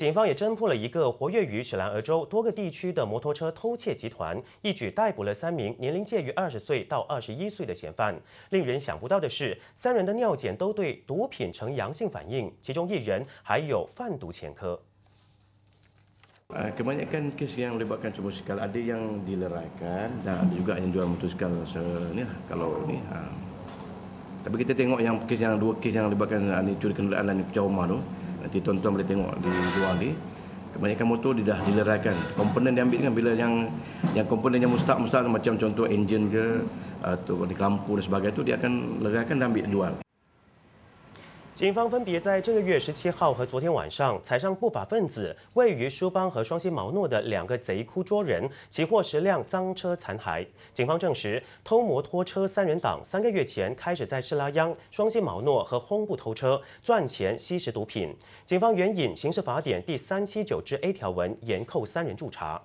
警方也侦破了一个活跃于雪兰莪州多个地区的摩托车偷窃集团，一举逮捕了三名年龄介于二十岁到二十一岁的嫌犯。令人想不到的是，三人的尿检都对毒品呈阳性反应，其中一人还有贩毒前科。呃，kemarin kan case yang lebarkan semua sekarang ada yang dilerakan, ada juga yang juga memutuskan se niah kalau ni, tapi kita tengok yang case yang dua case yang lebarkan ni curi kendaraan ni jauh malu. Nanti tuan-tuan boleh tengok di luar ni. Kebanyakan motor dia dah dileraikan. Komponen dia ambil kan bila yang yang komponen yang mustahak-mustahak macam contoh enjin ke atau lampu dan sebagainya tu dia akan leraikan dan ambil jual. 警方分别在这个月十七号和昨天晚上，踩上不法分子位于舒邦和双溪毛诺的两个贼窟捉人，起获十辆赃车残骸。警方证实，偷摩托车三人党三个月前开始在士拉央、双溪毛诺和轰布偷车赚钱吸食毒品。警方援引刑事法典第三七九之 A 条文，严扣三人驻查。